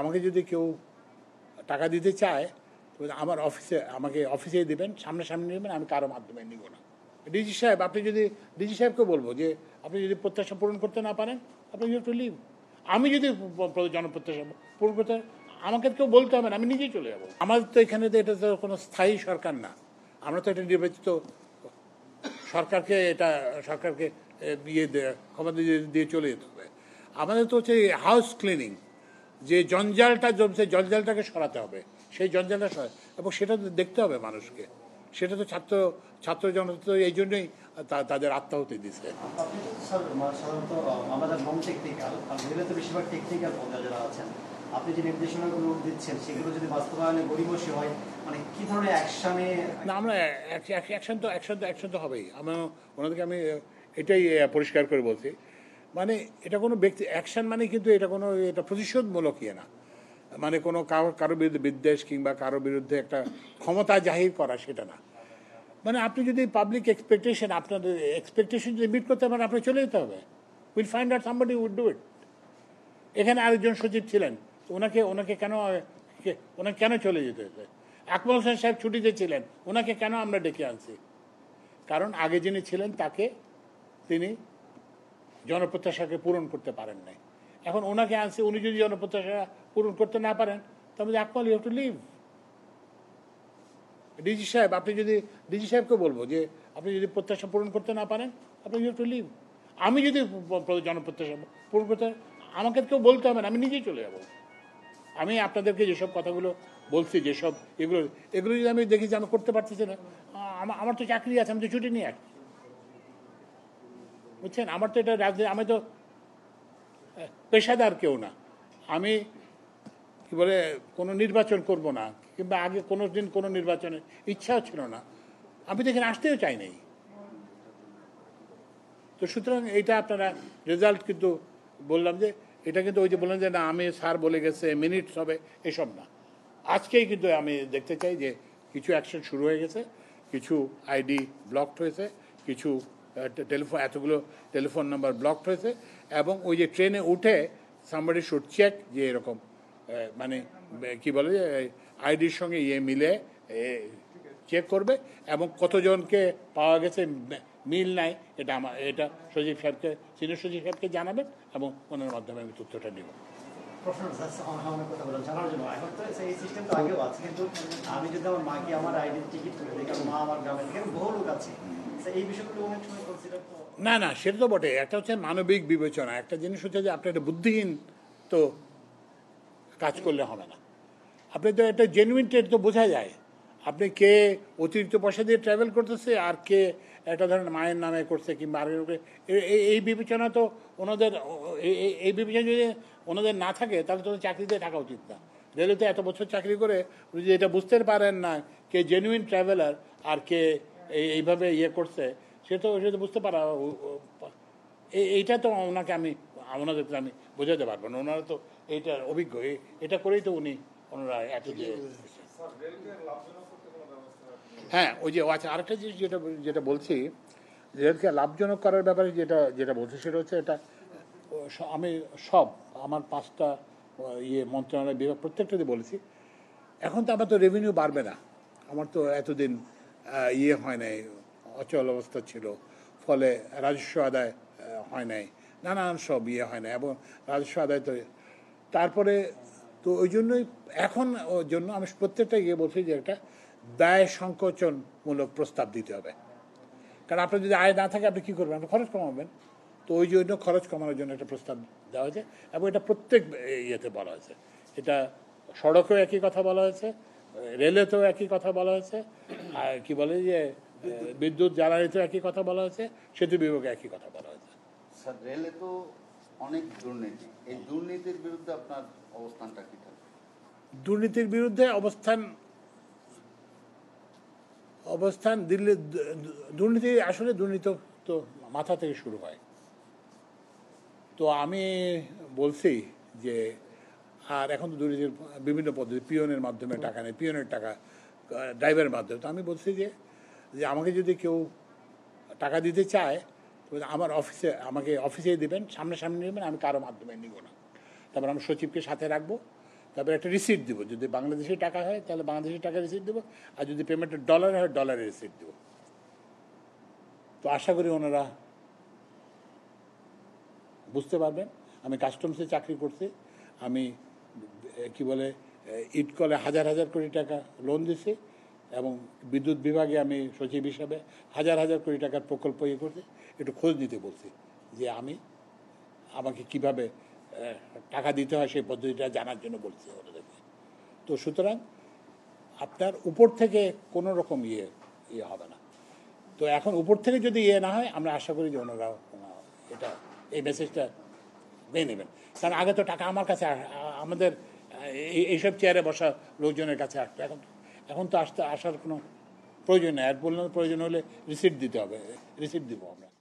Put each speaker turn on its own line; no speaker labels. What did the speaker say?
আমাকে যদি কেউ টাকা দিতে চায় তো আমার অফিসে আমাকে অফিসে দেবেন সামনাসামনি নেবেন আমি কারো মাধ্যমে নিব না ডিজি সাহেব আপনি যদি ডিজি সাহেবকে বলবো যে আপনি যদি প্রত্যাশা পূরণ করতে না পারেন আপনি ইউ টু লিভ আমি যদি জনপ্রত্যাশা পূরণ করতে আমাকে কেউ বলতে হবে না আমি নিজেই চলে যাবো আমাদের তো এখানে তো এটা তো কোনো স্থায়ী সরকার না আমরা তো এটা নির্বাচিত সরকারকে এটা সরকারকে ইয়ে ক্ষমতা দিয়ে চলে যেতে হবে আমাদের তো হচ্ছে হাউস ক্লিনিং যে জঞ্জালটা জমছে জঞ্জালটাকে সরাতে হবে সেই জঞ্জালটা সরা এবং সেটা তো দেখতে হবে মানুষকে সেটা তো ছাত্র ছাত্র জনতা তো এই জন্যই তাদের আত্মাহতি দিচ্ছে আপনি হয় মানে কি না আমরা অ্যাকশন তো অ্যাকশন তো অ্যাকশন তো হবেই আমরা ওনাদেরকে আমি এটাই পরিষ্কার করে বলছি মানে এটা কোনো ব্যক্তি অ্যাকশন মানে কিন্তু এটা কোনো এটা প্রতিশোধমূলক ইয়ে না মানে কোনো কারো কারোর বিরুদ্ধে বিদ্বেষ কিংবা কারো বিরুদ্ধে একটা ক্ষমতা জাহির করা সেটা না মানে আপনি যদি পাবলিক এক্সপেকটেশন আপনাদের এক্সপেকটেশন যদি মিট করতে পারেন আপনাকে চলে যেতে হবে will find out somebody would do it এখানে আরেকজন সচিব ছিলেন ওনাকে ওনাকে কেন ওনাকে কেন চলে যেতে হবে আকমল হোসেন সাহেব ছুটিতে ছিলেন ওনাকে কেন আমরা ডেকে আনছি কারণ আগে যিনি ছিলেন তাকে তিনি জনপ্রত্যাশাকে পূরণ করতে পারেন নাই এখন ওনাকে আনছে উনি যদি জনপ্রত্যাশা পূরণ করতে না পারেন তাহলে Akmal you have to leave DG সাহেব আপনি যদি ডিজি সাহেবকে বলবো যে আপনি যদি প্রত্যাশা পূরণ করতে না পারেন আপনি ইউ হ্যাভ টু লিভ আমি যদি জনপ্রত্যাশা পূরণ করতে আমাকে কেউ বলতে হবে না আমি নিজেই চলে যাব আমি আপনাদেরকে যেসব কথাগুলো বলছি যেসব এগুলো এগুলো যদি আমি দেখি যে আমি করতে পারতেছি না আমার তো চাকরি আছে আমি তো ছুটি নিয়ে আসছি বুঝছেন আমার তো এটা রাজনীতি আমি তো পেশাদার কেউ না আমি কি বলে কোনো নির্বাচন করব না কিংবা আগে কোনো দিন কোনো নির্বাচনে ইচ্ছাও ছিল না আমি তো এখানে আসতেও চাই নাই তো সুতরাং এটা আপনারা রেজাল্ট কিন্তু বললাম যে এটা কিন্তু ওই যে বললেন যে না আমি স্যার বলে গেছে মিনিট হবে এসব না আজকেই কিন্তু আমি দেখতে চাই যে কিছু অ্যাকশন শুরু হয়ে গেছে কিছু আইডি ব্লকড হয়েছে কিছু টেলিফোন এতগুলো টেলিফোন নাম্বার ব্লক হয়েছে এবং ওই যে ট্রেনে উঠে সামবাড়ি শুট চেক যে এরকম মানে কি বলে আইডির সঙ্গে ইয়ে মিলে চেক করবে এবং কতজনকে পাওয়া গেছে মিল নাই এটা আমার এটা সজীব সাহেবকে সিনিয়র সচিব সাহেবকে জানাবেন এবং ওনার মাধ্যমে আমি তথ্যটা নেব না না সে তো বটে একটা হচ্ছে মানবিক বিবেচনা একটা জিনিস হচ্ছে যে আপনি একটা বুদ্ধিহীন তো কাজ করলে হবে না আপনি তো একটা জেনুইন ট্রেন তো বোঝা যায় আপনি কে অতিরিক্ত পয়সা দিয়ে ট্রাভেল করতেছে আর কে একটা ধরেন মায়ের নামে করছে কিংবা আর নামে এই বিবেচনা তো ওনাদের এই বিবেচনা যদি ওনাদের না থাকে তাহলে তো চাকরিতে থাকা উচিত না রেলওয়েতে এত বছর চাকরি করে যদি এটা বুঝতে পারেন না কে জেনুইন ট্রাভেলার আর কে এইভাবে ইয়ে করছে সে তো তো বুঝতে পারা এইটা তো ওনাকে আমি ওনাদেরকে আমি বোঝাতে পারবো না ওনারা তো এইটা অভিজ্ঞ এটা করেই তো উনি ওনারা এত দিয়ে হ্যাঁ ওই যে আচ্ছা আরেকটা জিনিস যেটা যেটা বলছি যেটাকে লাভজনক করার ব্যাপারে যেটা যেটা বলছি সেটা হচ্ছে এটা আমি সব আমার পাঁচটা ইয়ে মন্ত্রণালয় বিভাগ প্রত্যেকটাতে বলেছি এখন তো আমার তো রেভিনিউ বাড়বে না আমার তো এতদিন ইয়ে হয় নাই অচল অবস্থা ছিল ফলে রাজস্ব আদায় হয় নাই নানান সব ইয়ে হয় না এবং রাজস্ব আদায় তো তারপরে তো ওই জন্যই এখন জন্য আমি প্রত্যেকটা ইয়ে বলছি যে একটা ব্যয় সংকোচনমূলক প্রস্তাব দিতে হবে কারণ আপনার যদি আয় না থাকে আপনি কী করবেন আপনি খরচ কমাবেন তো ওই জন্য খরচ কমানোর জন্য একটা প্রস্তাব দেওয়া হয়েছে এবং এটা প্রত্যেক ইয়েতে বলা হয়েছে এটা সড়কেও একই কথা বলা হয়েছে রেলেতেও একই কথা বলা হয়েছে আর কি বলে যে বিদ্যুৎ জ্বালানিতেও একই কথা বলা হয়েছে সেতু বিভাগে একই কথা বলা হয়েছে স্যার রেলে তো অনেক দুর্নীতি এই দুর্নীতির বিরুদ্ধে আপনার অবস্থানটা কি থাকবে দুর্নীতির বিরুদ্ধে অবস্থান অবস্থান দিল্লির দুর্নীতি আসলে দুর্নীতি তো মাথা থেকে শুরু হয় তো আমি বলছি যে আর এখন তো দুর্নীতির বিভিন্ন পদ্ধতি পিয়নের মাধ্যমে টাকা নেই পিয়নের টাকা ড্রাইভারের মাধ্যমে তো আমি বলছি যে যে আমাকে যদি কেউ টাকা দিতে চায় তো আমার অফিসে আমাকে অফিসেই দেবেন সামনাসামনি নেবেন আমি কারো মাধ্যমে নিব না তারপর আমি সচিবকে সাথে রাখবো তারপরে একটা রিসিট দিব যদি বাংলাদেশি টাকা হয় তাহলে বাংলাদেশি টাকা রিসিট দেবো আর যদি পেমেন্টের ডলার হয় ডলারে রিসিট দেবো তো আশা করি ওনারা বুঝতে পারবেন আমি কাস্টমসে চাকরি করছি আমি কি বলে ইট কলে হাজার হাজার কোটি টাকা লোন দিছি এবং বিদ্যুৎ বিভাগে আমি সচিব হিসাবে হাজার হাজার কোটি টাকার প্রকল্প ইয়ে করছি একটু খোঁজ নিতে বলছি যে আমি আমাকে কিভাবে টাকা দিতে হয় সেই পদ্ধতিটা জানার জন্য বলছি ওদেরকে তো সুতরাং আপনার উপর থেকে কোনো রকম ইয়ে ইয়ে হবে না তো এখন উপর থেকে যদি ইয়ে না হয় আমরা আশা করি যে ওনারা এটা এই মেসেজটা নিয়ে নেবেন কারণ আগে তো টাকা আমার কাছে আমাদের এইসব চেয়ারে বসা লোকজনের কাছে আসতো এখন এখন তো আসতে আসার কোনো প্রয়োজন নেই আর বললাম প্রয়োজন হলে রিসিপ্ট দিতে হবে রিসিপ্ট দিব আমরা